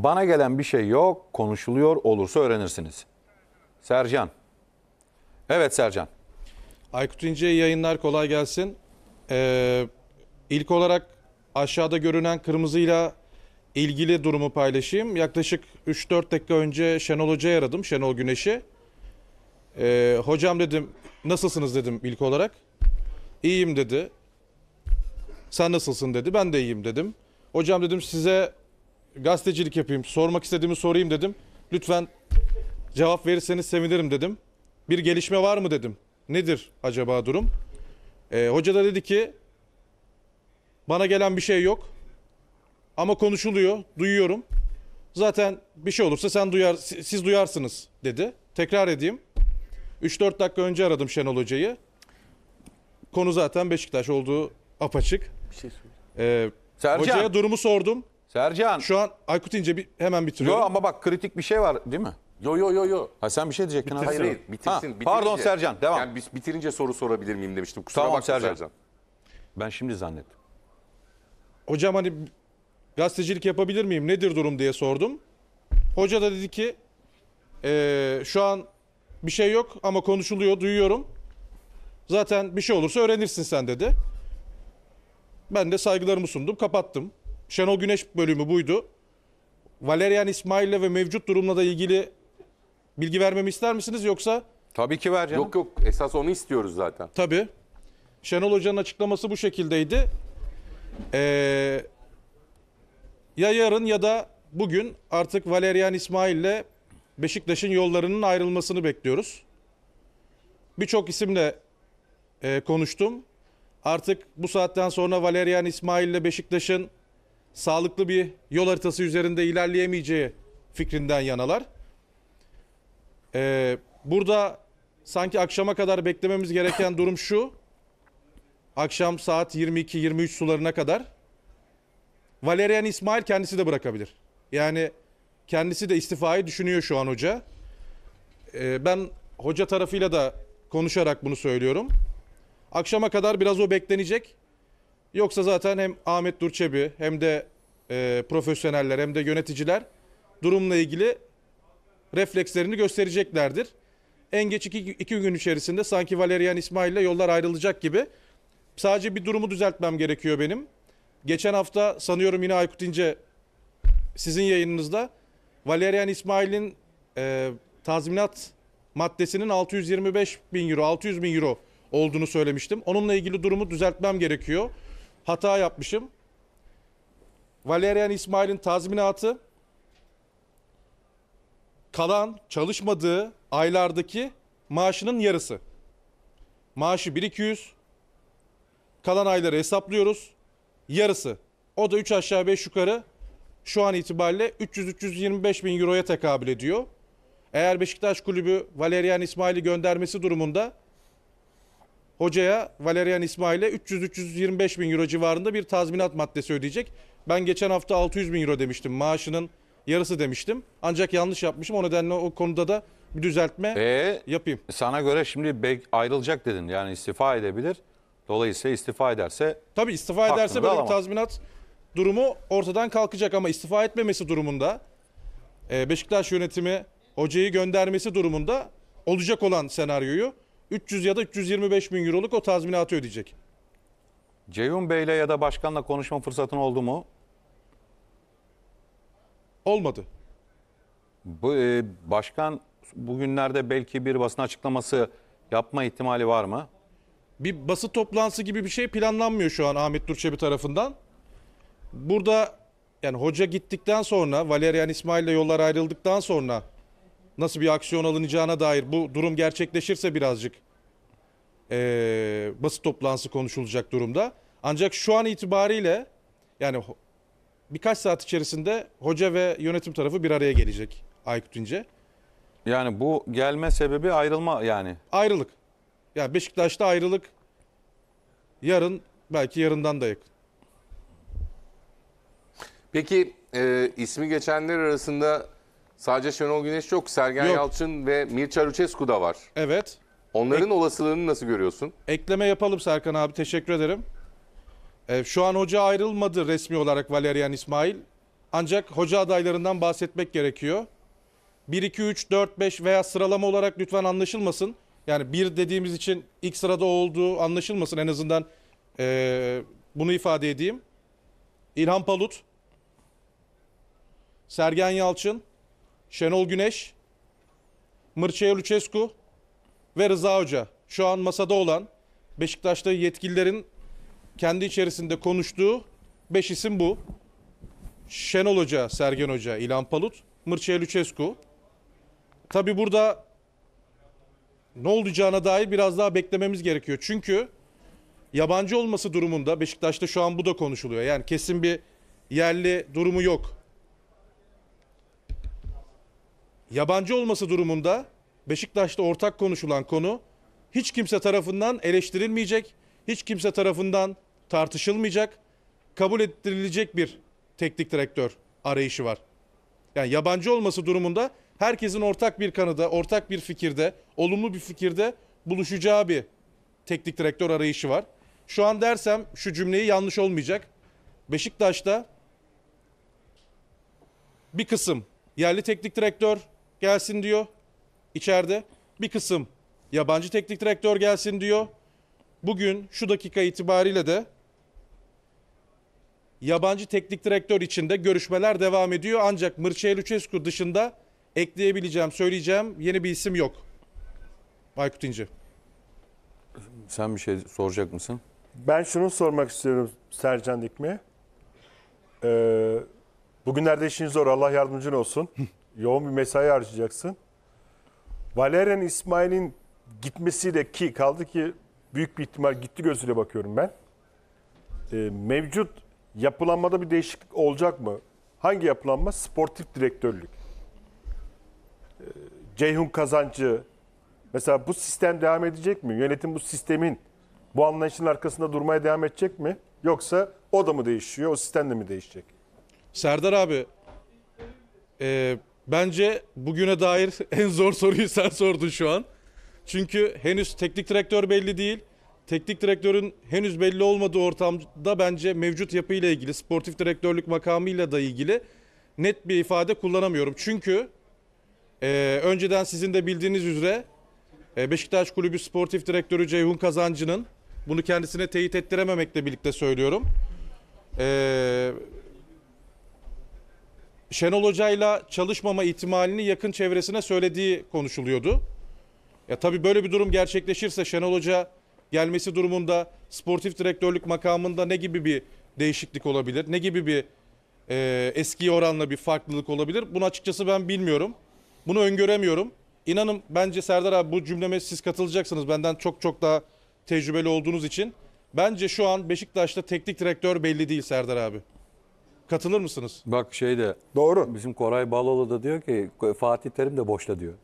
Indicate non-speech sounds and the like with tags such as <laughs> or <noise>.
Bana gelen bir şey yok, konuşuluyor, olursa öğrenirsiniz. Sercan. Evet Sercan. Aykut İnce yayınlar kolay gelsin. Ee, ilk olarak aşağıda görünen kırmızıyla ilgili durumu paylaşayım. Yaklaşık 3-4 dakika önce Şenol Hoca'yı aradım, Şenol Güneş'i. Ee, hocam dedim, nasılsınız dedim ilk olarak. İyiyim dedi. Sen nasılsın dedi, ben de iyiyim dedim. Hocam dedim size gazetecilik yapayım, sormak istediğimi sorayım dedim. Lütfen cevap verirseniz sevinirim dedim. Bir gelişme var mı dedim. Nedir acaba durum? Ee, hoca da dedi ki bana gelen bir şey yok. Ama konuşuluyor, duyuyorum. Zaten bir şey olursa sen duyar, siz duyarsınız dedi. Tekrar edeyim. 3-4 dakika önce aradım Şenol Hoca'yı. Konu zaten Beşiktaş olduğu apaçık. Bir şey söyle. Ee, Sercan. hocaya durumu sordum. Sercan. Şu an Aykut İnce bir, hemen bitiriyor. Yo ama bak kritik bir şey var değil mi? Yo yo yo yo. Ha sen bir şey diyecektin Bitirsin. Hayır hayır bitirsin. Ha, bitirince, pardon Sercan devam. Yani biz bitirince soru sorabilir miyim demiştim. Kusura tamam, bakma Sercan. Sercan. Ben şimdi zannettim. Hocam hani gazetecilik yapabilir miyim nedir durum diye sordum. Hoca da dedi ki ee, şu an bir şey yok ama konuşuluyor duyuyorum. Zaten bir şey olursa öğrenirsin sen dedi. Ben de saygılarımı sundum kapattım. Şenol Güneş bölümü buydu. Valerian İsmail'le ve mevcut durumla da ilgili bilgi vermemi ister misiniz yoksa? Tabii ki ver. Canım. Yok yok esas onu istiyoruz zaten. Tabii. Şenol Hoca'nın açıklaması bu şekildeydi. Ee, ya yarın ya da bugün artık Valerian İsmail'le Beşiktaş'ın yollarının ayrılmasını bekliyoruz. Birçok isimle e, konuştum. Artık bu saatten sonra Valerian İsmail'le Beşiktaş'ın sağlıklı bir yol haritası üzerinde ilerleyemeyeceği fikrinden yanalar. Ee, burada sanki akşama kadar beklememiz gereken <coughs> durum şu. Akşam saat 22-23 sularına kadar Valerian İsmail kendisi de bırakabilir. Yani kendisi de istifayı düşünüyor şu an hoca. Ee, ben hoca tarafıyla da konuşarak bunu söylüyorum. Akşama kadar biraz o beklenecek. Yoksa zaten hem Ahmet Durçebi hem de e, profesyoneller hem de yöneticiler durumla ilgili reflekslerini göstereceklerdir. En geç iki, iki gün içerisinde sanki Valerian İsmail ile yollar ayrılacak gibi. Sadece bir durumu düzeltmem gerekiyor benim. Geçen hafta sanıyorum yine Aykut İnce sizin yayınınızda Valerian İsmail'in e, tazminat maddesinin 625 bin euro, 600 bin euro olduğunu söylemiştim. Onunla ilgili durumu düzeltmem gerekiyor hata yapmışım. Valerian İsmail'in tazminatı kalan çalışmadığı aylardaki maaşının yarısı. Maaşı 1200 kalan ayları hesaplıyoruz. Yarısı. O da 3 aşağı 5 yukarı şu an itibariyle 300-325 bin euroya tekabül ediyor. Eğer Beşiktaş Kulübü Valerian İsmail'i göndermesi durumunda hocaya Valerian İsmail'e 300-325 bin euro civarında bir tazminat maddesi ödeyecek. Ben geçen hafta 600 bin euro demiştim maaşının yarısı demiştim. Ancak yanlış yapmışım o nedenle o konuda da bir düzeltme ee, yapayım. Sana göre şimdi ayrılacak dedin yani istifa edebilir. Dolayısıyla istifa ederse... Tabii istifa ederse böyle bir tazminat durumu ortadan kalkacak ama istifa etmemesi durumunda e, Beşiktaş yönetimi hocayı göndermesi durumunda olacak olan senaryoyu 300 ya da 325 bin euroluk o tazminatı ödeyecek. Ceyhun Bey'le ya da başkanla konuşma fırsatın oldu mu? Olmadı. Bu, e, başkan bugünlerde belki bir basın açıklaması yapma ihtimali var mı? Bir basın toplantısı gibi bir şey planlanmıyor şu an Ahmet Durçebi tarafından. Burada yani hoca gittikten sonra Valerian İsmail ile yollar ayrıldıktan sonra nasıl bir aksiyon alınacağına dair bu durum gerçekleşirse birazcık e, basın toplantısı konuşulacak durumda. Ancak şu an itibariyle yani birkaç saat içerisinde hoca ve yönetim tarafı bir araya gelecek Aykut İnce. Yani bu gelme sebebi ayrılma yani. Ayrılık. Yani Beşiktaş'ta ayrılık yarın belki yarından da yakın. Peki e, ismi geçenler arasında Sadece Şenol Güneş yok. Sergen Yok. Yalçın ve Mirçar Lucescu da var. Evet. Onların olasılığını nasıl görüyorsun? Ekleme yapalım Serkan abi. Teşekkür ederim. Ee, şu an hoca ayrılmadı resmi olarak Valerian İsmail. Ancak hoca adaylarından bahsetmek gerekiyor. 1, 2, 3, 4, 5 veya sıralama olarak lütfen anlaşılmasın. Yani 1 dediğimiz için ilk sırada olduğu anlaşılmasın. En azından ee, bunu ifade edeyim. İlhan Palut, Sergen Yalçın, Şenol Güneş, Mırçaya Lucescu ve Rıza Hoca şu an masada olan Beşiktaş'ta yetkililerin kendi içerisinde konuştuğu 5 isim bu. Şenol Hoca, Sergen Hoca, İlhan Palut, Mırçaya Lucescu. Tabi burada ne olacağına dair biraz daha beklememiz gerekiyor. Çünkü yabancı olması durumunda Beşiktaş'ta şu an bu da konuşuluyor. Yani kesin bir yerli durumu yok. yabancı olması durumunda Beşiktaş'ta ortak konuşulan konu hiç kimse tarafından eleştirilmeyecek, hiç kimse tarafından tartışılmayacak, kabul ettirilecek bir teknik direktör arayışı var. Yani yabancı olması durumunda herkesin ortak bir kanıda, ortak bir fikirde, olumlu bir fikirde buluşacağı bir teknik direktör arayışı var. Şu an dersem şu cümleyi yanlış olmayacak. Beşiktaş'ta bir kısım yerli teknik direktör, gelsin diyor içeride. Bir kısım yabancı teknik direktör gelsin diyor. Bugün şu dakika itibariyle de yabancı teknik direktör içinde görüşmeler devam ediyor. Ancak Mircea Lucescu dışında ekleyebileceğim, söyleyeceğim yeni bir isim yok. Aykut İnce. Sen bir şey soracak mısın? Ben şunu sormak istiyorum Sercan Dikme. Ee, bugünlerde işin zor. Allah yardımcın olsun. <laughs> yoğun bir mesai harcayacaksın. Valerian İsmail'in gitmesiyle ki kaldı ki büyük bir ihtimal gitti gözüyle bakıyorum ben. E, mevcut yapılanmada bir değişiklik olacak mı? Hangi yapılanma? Sportif direktörlük. E, Ceyhun Kazancı. Mesela bu sistem devam edecek mi? Yönetim bu sistemin, bu anlayışın arkasında durmaya devam edecek mi? Yoksa o da mı değişiyor, o sistem de mi değişecek? Serdar abi, e, Bence bugüne dair <laughs> en zor soruyu sen sordun şu an. Çünkü henüz teknik direktör belli değil. Teknik direktörün henüz belli olmadığı ortamda bence mevcut yapıyla ilgili, sportif direktörlük makamıyla da ilgili net bir ifade kullanamıyorum. Çünkü e, önceden sizin de bildiğiniz üzere e, Beşiktaş Kulübü Sportif Direktörü Ceyhun Kazancı'nın bunu kendisine teyit ettirememekle birlikte söylüyorum. Eee Şenol Hoca'yla çalışmama ihtimalini yakın çevresine söylediği konuşuluyordu. Ya tabii böyle bir durum gerçekleşirse Şenol Hoca gelmesi durumunda sportif direktörlük makamında ne gibi bir değişiklik olabilir? Ne gibi bir e, eski oranla bir farklılık olabilir? Bunu açıkçası ben bilmiyorum. Bunu öngöremiyorum. İnanın bence Serdar abi bu cümleme siz katılacaksınız. Benden çok çok daha tecrübeli olduğunuz için. Bence şu an Beşiktaş'ta teknik direktör belli değil Serdar abi. Katılır mısınız? Bak şey de Doğru. bizim Koray Baloğlu da diyor ki Fatih Terim de boşta diyor.